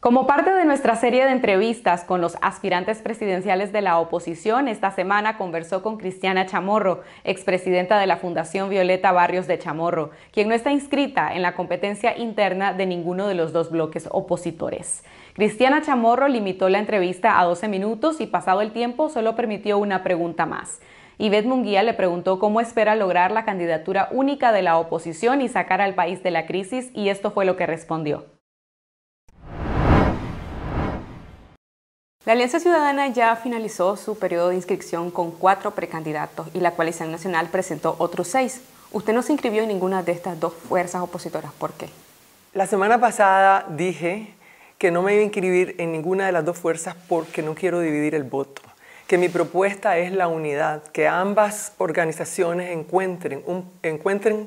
Como parte de nuestra serie de entrevistas con los aspirantes presidenciales de la oposición, esta semana conversó con Cristiana Chamorro, expresidenta de la Fundación Violeta Barrios de Chamorro, quien no está inscrita en la competencia interna de ninguno de los dos bloques opositores. Cristiana Chamorro limitó la entrevista a 12 minutos y pasado el tiempo solo permitió una pregunta más. Yvette Munguía le preguntó cómo espera lograr la candidatura única de la oposición y sacar al país de la crisis y esto fue lo que respondió. La Alianza Ciudadana ya finalizó su periodo de inscripción con cuatro precandidatos y la coalición nacional presentó otros seis. Usted no se inscribió en ninguna de estas dos fuerzas opositoras. ¿Por qué? La semana pasada dije que no me iba a inscribir en ninguna de las dos fuerzas porque no quiero dividir el voto, que mi propuesta es la unidad, que ambas organizaciones encuentren, un, encuentren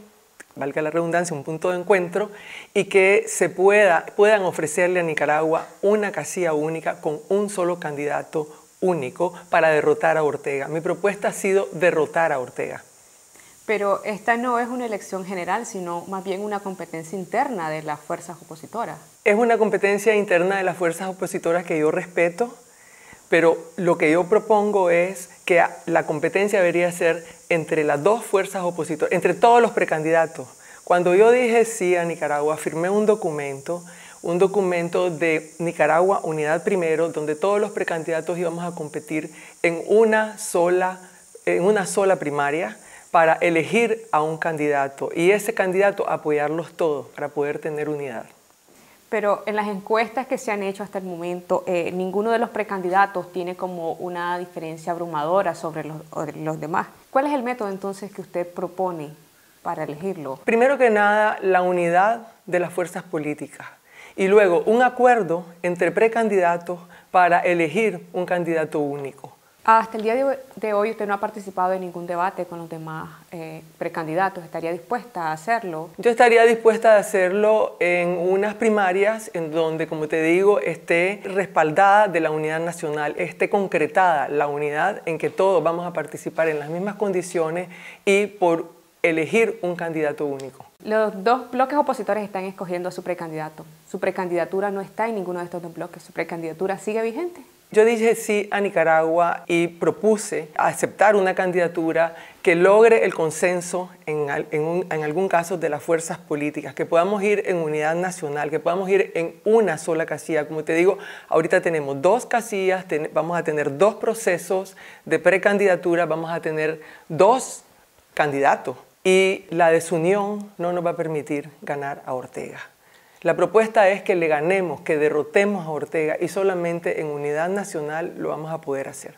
valga la redundancia, un punto de encuentro y que se pueda, puedan ofrecerle a Nicaragua una casilla única con un solo candidato único para derrotar a Ortega. Mi propuesta ha sido derrotar a Ortega. Pero esta no es una elección general, sino más bien una competencia interna de las fuerzas opositoras. Es una competencia interna de las fuerzas opositoras que yo respeto, pero lo que yo propongo es que la competencia debería ser entre las dos fuerzas opositoras, entre todos los precandidatos. Cuando yo dije sí a Nicaragua, firmé un documento, un documento de Nicaragua Unidad Primero, donde todos los precandidatos íbamos a competir en una sola, en una sola primaria para elegir a un candidato y ese candidato apoyarlos todos para poder tener unidad pero en las encuestas que se han hecho hasta el momento, eh, ninguno de los precandidatos tiene como una diferencia abrumadora sobre los, los demás. ¿Cuál es el método entonces que usted propone para elegirlo? Primero que nada, la unidad de las fuerzas políticas y luego un acuerdo entre precandidatos para elegir un candidato único. Hasta el día de hoy usted no ha participado en ningún debate con los demás eh, precandidatos. ¿Estaría dispuesta a hacerlo? Yo estaría dispuesta a hacerlo en unas primarias en donde, como te digo, esté respaldada de la unidad nacional, esté concretada la unidad en que todos vamos a participar en las mismas condiciones y por elegir un candidato único. Los dos bloques opositores están escogiendo a su precandidato. Su precandidatura no está en ninguno de estos dos bloques. Su precandidatura sigue vigente. Yo dije sí a Nicaragua y propuse aceptar una candidatura que logre el consenso en, algún caso de las fuerzas políticas, que podamos ir en unidad nacional, que podamos ir en una sola casilla. Como te digo, ahorita tenemos dos casillas, vamos a tener dos procesos de precandidatura, vamos a tener dos candidatos y la desunión no nos va a permitir ganar a Ortega. La propuesta es que le ganemos, que derrotemos a Ortega y solamente en unidad nacional lo vamos a poder hacer.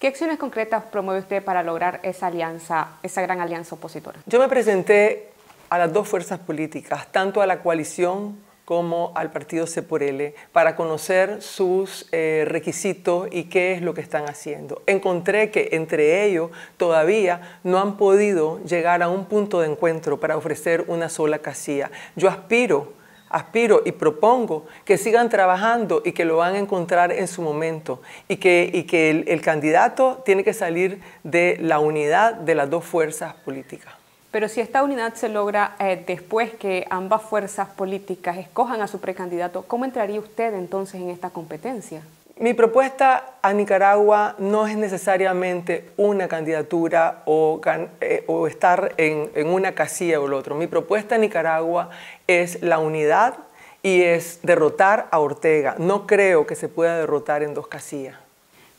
¿Qué acciones concretas promueve usted para lograr esa alianza, esa gran alianza opositora? Yo me presenté a las dos fuerzas políticas, tanto a la coalición como al partido C para conocer sus eh, requisitos y qué es lo que están haciendo. Encontré que entre ellos todavía no han podido llegar a un punto de encuentro para ofrecer una sola casilla. Yo aspiro aspiro y propongo que sigan trabajando y que lo van a encontrar en su momento y que, el, candidato tiene que salir de la unidad de las dos fuerzas políticas. Pero si esta unidad se logra eh, después que ambas fuerzas políticas escojan a su precandidato, ¿cómo entraría usted entonces en esta competencia? Mi propuesta a Nicaragua no es necesariamente una candidatura o, eh, estar en, una casilla o el otro. Mi propuesta a Nicaragua es la unidad y es derrotar a Ortega. No creo que se pueda derrotar en dos casillas.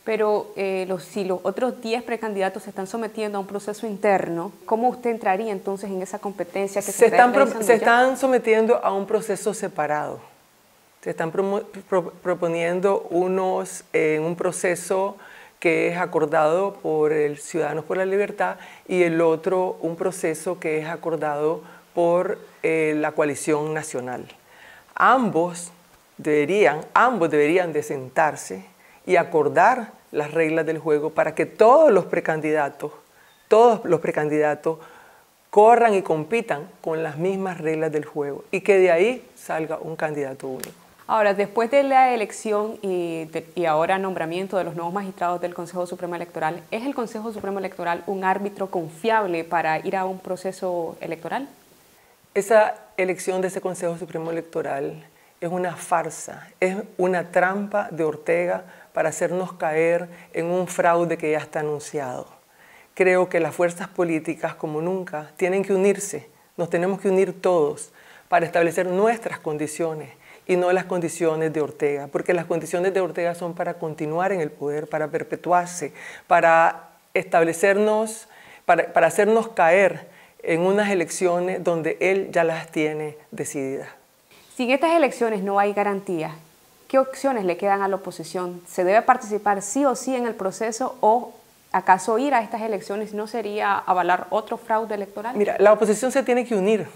Pero eh, si los otros 10 precandidatos se están sometiendo a un proceso interno, ¿cómo usted entraría entonces en esa competencia que se, Se están sometiendo a un proceso separado. Se están proponiendo unos, en eh, un proceso que es acordado por el Ciudadanos por la Libertad y el otro un proceso que es acordado por eh, la coalición nacional. Ambos deberían, ambos deberían de sentarse y acordar las reglas del juego para que todos los precandidatos, todos los precandidatos corran y compitan con las mismas reglas del juego y que de ahí salga un candidato único. Ahora, después de la elección y, ahora nombramiento de los nuevos magistrados del Consejo Supremo Electoral, ¿es el Consejo Supremo Electoral un árbitro confiable para ir a un proceso electoral? Esa elección de ese Consejo Supremo Electoral es una farsa, es una trampa de Ortega para hacernos caer en un fraude que ya está anunciado. Creo que las fuerzas políticas, como nunca, tienen que unirse, nos tenemos que unir todos para establecer nuestras condiciones y no las condiciones de Ortega, porque las condiciones de Ortega son para continuar en el poder, para perpetuarse, para establecernos, para, para hacernos caer en unas elecciones donde él ya las tiene decididas. Si en estas elecciones no hay garantía, ¿qué opciones le quedan a la oposición? ¿Se debe participar sí o sí en el proceso o acaso ir a estas elecciones no sería avalar otro fraude electoral? Mira, la oposición se tiene que unir.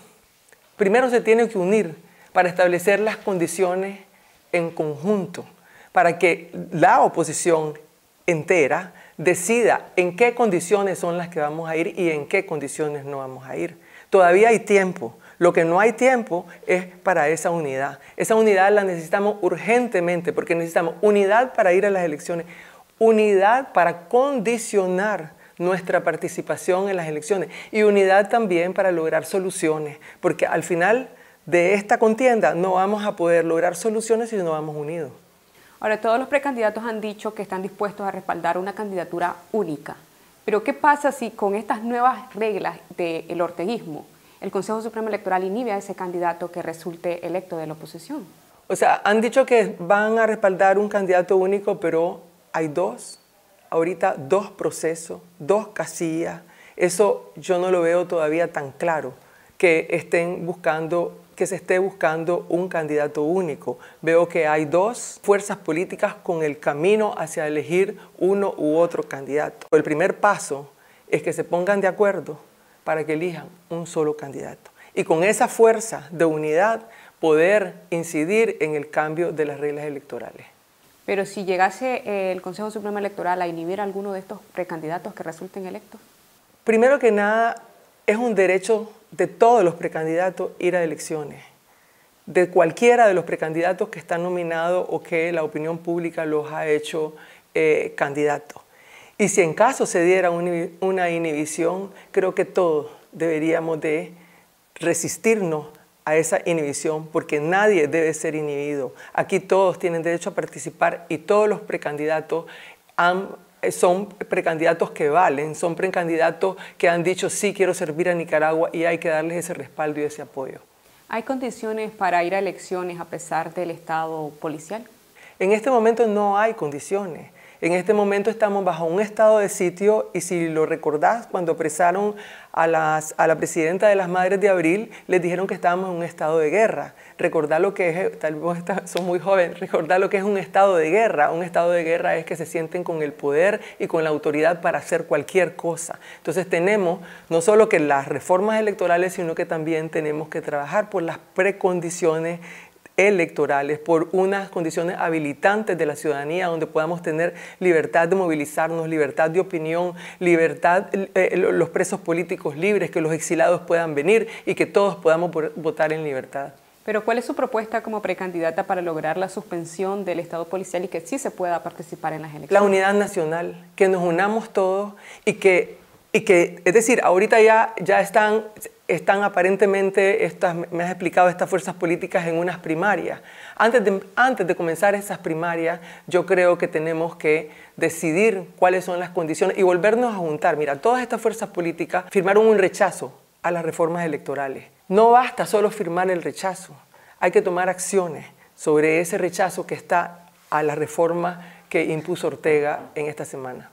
Primero se tiene que unir para establecer las condiciones en conjunto, para que la oposición entera decida en qué condiciones son las que vamos a ir y en qué condiciones no vamos a ir. Todavía hay tiempo. Lo que no hay tiempo es para esa unidad. Esa unidad la necesitamos urgentemente porque necesitamos unidad para ir a las elecciones, unidad para condicionar nuestra participación en las elecciones y unidad también para lograr soluciones, porque al final de esta contienda no vamos a poder lograr soluciones si no vamos unidos. Ahora, todos los precandidatos han dicho que están dispuestos a respaldar una candidatura única. Pero ¿qué pasa si con estas nuevas reglas del de orteguismo el Consejo Supremo Electoral inhibe a ese candidato que resulte electo de la oposición? O sea, han dicho que van a respaldar un candidato único, pero hay dos, ahorita dos procesos, dos casillas. Eso yo no lo veo todavía tan claro, que estén buscando que se esté buscando un candidato único. Veo que hay dos fuerzas políticas con el camino hacia elegir uno u otro candidato. El primer paso es que se pongan de acuerdo para que elijan un solo candidato. Y con esa fuerza de unidad poder incidir en el cambio de las reglas electorales. Pero si llegase eh, el Consejo Supremo Electoral a inhibir a alguno de estos precandidatos que resulten electos. Primero que nada, es un derecho de todos los precandidatos ir a elecciones, de cualquiera de los precandidatos que están nominados o que la opinión pública los ha hecho eh, candidatos. Y si en caso se diera una inhibición, creo que todos deberíamos de resistirnos a esa inhibición porque nadie debe ser inhibido. Aquí todos tienen derecho a participar y todos los precandidatos han eh, son precandidatos que valen, son precandidatos que han dicho sí quiero servir a Nicaragua y hay que darles ese respaldo y ese apoyo. ¿Hay condiciones para ir a elecciones a pesar del estado policial? En este momento no hay condiciones. En este momento estamos bajo un estado de sitio y si lo recordás, cuando apresaron a, la presidenta de las Madres de Abril, les dijeron que estábamos en un estado de guerra. Recordá lo que es, tal vez son muy jóvenes, recordá lo que es un estado de guerra. Un estado de guerra es que se sienten con el poder y con la autoridad para hacer cualquier cosa. Entonces tenemos no solo que las reformas electorales, sino que también tenemos que trabajar por las precondiciones electorales, por unas condiciones habilitantes de la ciudadanía, donde podamos tener libertad de movilizarnos, libertad de opinión, libertad, eh, eh, los presos políticos libres, que los exilados puedan venir y que todos podamos votar en libertad. Pero ¿cuál es su propuesta como precandidata para lograr la suspensión del Estado policial y que sí se pueda participar en las elecciones? La unidad nacional, que nos unamos todos y que y que, es decir, ahorita ya, ya están, aparentemente, estas, me has explicado, estas fuerzas políticas en unas primarias. Antes de, antes de comenzar esas primarias, yo creo que tenemos que decidir cuáles son las condiciones y volvernos a juntar. Mira, todas estas fuerzas políticas firmaron un rechazo a las reformas electorales. No basta solo firmar el rechazo, hay que tomar acciones sobre ese rechazo que está a la reforma que impuso Ortega en esta semana.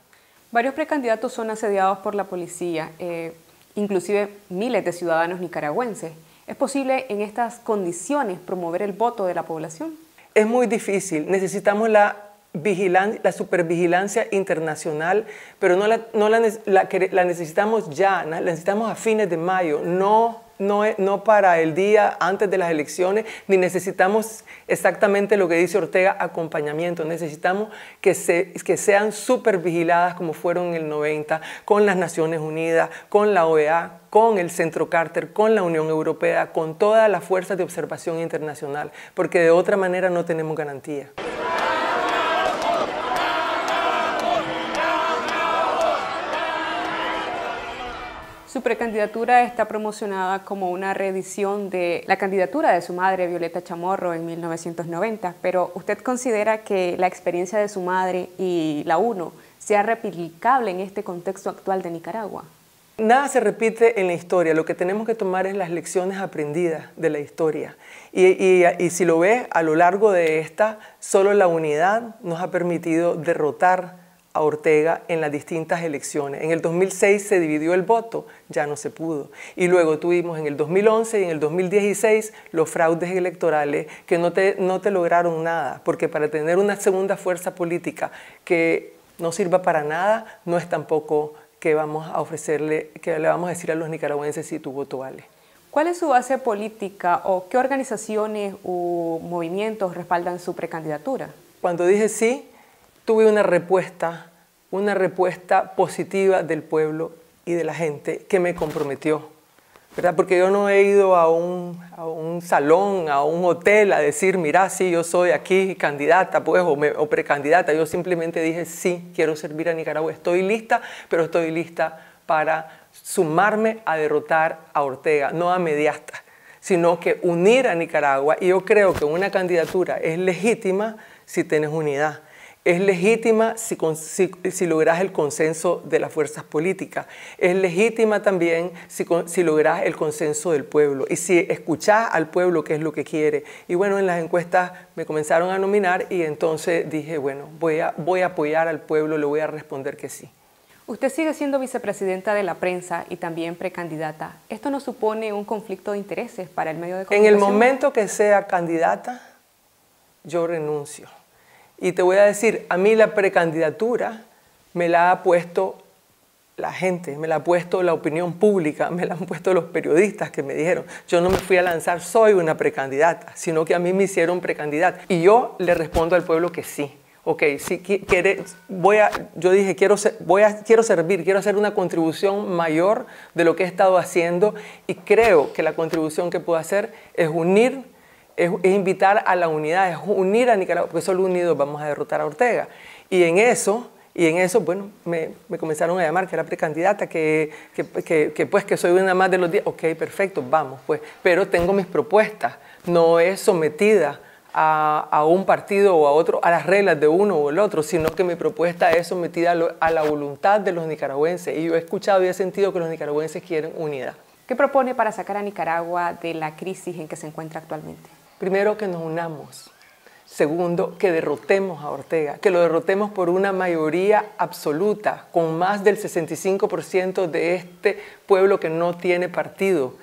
Varios precandidatos son asediados por la policía, eh, inclusive miles de ciudadanos nicaragüenses. ¿Es posible en estas condiciones promover el voto de la población? Es muy difícil. Necesitamos la la supervigilancia internacional, pero no, la, no la, necesitamos ya, la necesitamos a fines de mayo, no no, para el día antes de las elecciones, ni necesitamos exactamente lo que dice Ortega, acompañamiento. Necesitamos que, que sean super vigiladas como fueron en el 90, con las Naciones Unidas, con la OEA, con el Centro Carter, con la Unión Europea, con todas las fuerzas de observación internacional, porque de otra manera no tenemos garantía. Su precandidatura está promocionada como una reedición de la candidatura de su madre, Violeta Chamorro, en 1990, pero ¿usted considera que la experiencia de su madre y la UNO sea replicable en este contexto actual de Nicaragua? Nada se repite en la historia, lo que tenemos que tomar es las lecciones aprendidas de la historia. Y, y, si lo ves, a lo largo de esta, solo la unidad nos ha permitido derrotar a Ortega en las distintas elecciones. En el 2006 se dividió el voto, ya no se pudo. Y luego tuvimos en el 2011 y en el 2016 los fraudes electorales que no te, no te lograron nada, porque para tener una segunda fuerza política que no sirva para nada, no es tampoco que vamos a ofrecerle, que le vamos a decir a los nicaragüenses si tu voto vale. ¿Cuál es su base política o qué organizaciones o movimientos respaldan su precandidatura? Cuando dije sí, tuve una respuesta, una respuesta positiva del pueblo y de la gente que me comprometió. ¿verdad? Porque yo no he ido a un, a un salón, a un hotel a decir, mira, sí, yo soy aquí candidata, pues, o, o precandidata. Yo simplemente dije, sí, quiero servir a Nicaragua. Estoy lista, pero estoy lista para sumarme a derrotar a Ortega, no a Mediasta, sino que unir a Nicaragua. Y yo creo que una candidatura es legítima si tienes unidad. Es legítima si, si, logras el consenso de las fuerzas políticas. Es legítima también si, si logras el consenso del pueblo y si escuchás al pueblo qué es lo que quiere. Y bueno, en las encuestas me comenzaron a nominar y entonces dije, bueno, voy a, voy a apoyar al pueblo, le voy a responder que sí. Usted sigue siendo vicepresidenta de la prensa y también precandidata. ¿Esto no supone un conflicto de intereses para el medio de comunicación? En el momento que sea candidata, yo renuncio. Y te voy a decir, a mí la precandidatura me la ha puesto la gente, me la ha puesto la opinión pública, me la han puesto los periodistas que me dijeron, yo no me fui a lanzar, soy una precandidata, sino que a mí me hicieron precandidata. Y yo le respondo al pueblo que sí. Ok, si voy a, yo dije, quiero, voy a, quiero servir, quiero hacer una contribución mayor de lo que he estado haciendo y creo que la contribución que puedo hacer es unir es, invitar a la unidad, es unir a Nicaragua, porque solo unidos vamos a derrotar a Ortega. Y en eso, y en eso, bueno, me, comenzaron a llamar que era precandidata, que, pues que soy una más de los 10. Ok, perfecto, vamos, pues. Pero tengo mis propuestas, no es sometida a, un partido o a otro, a las reglas de uno o el otro, sino que mi propuesta es sometida a, a la voluntad de los nicaragüenses. Y yo he escuchado y he sentido que los nicaragüenses quieren unidad. ¿Qué propone para sacar a Nicaragua de la crisis en que se encuentra actualmente? Primero, que nos unamos. Segundo, que derrotemos a Ortega, que lo derrotemos por una mayoría absoluta, con más del 65% de este pueblo que no tiene partido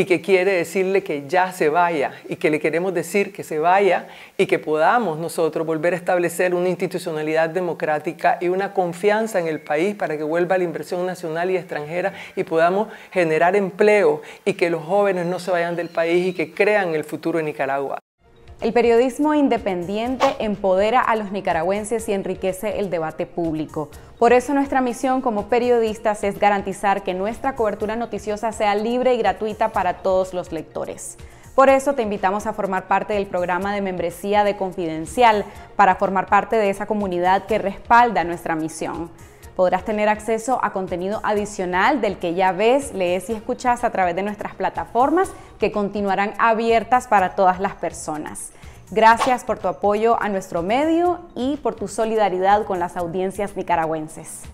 y que quiere decirle que ya se vaya y que le queremos decir que se vaya y que podamos nosotros volver a establecer una institucionalidad democrática y una confianza en el país para que vuelva la inversión nacional y extranjera y podamos generar empleo y que los jóvenes no se vayan del país y que crean el futuro de Nicaragua. El periodismo independiente empodera a los nicaragüenses y enriquece el debate público. Por eso nuestra misión como periodistas es garantizar que nuestra cobertura noticiosa sea libre y gratuita para todos los lectores. Por eso te invitamos a formar parte del programa de membresía de Confidencial, para formar parte de esa comunidad que respalda nuestra misión. Podrás tener acceso a contenido adicional del que ya ves, lees y escuchas a través de nuestras plataformas que continuarán abiertas para todas las personas. Gracias por tu apoyo a nuestro medio y por tu solidaridad con las audiencias nicaragüenses.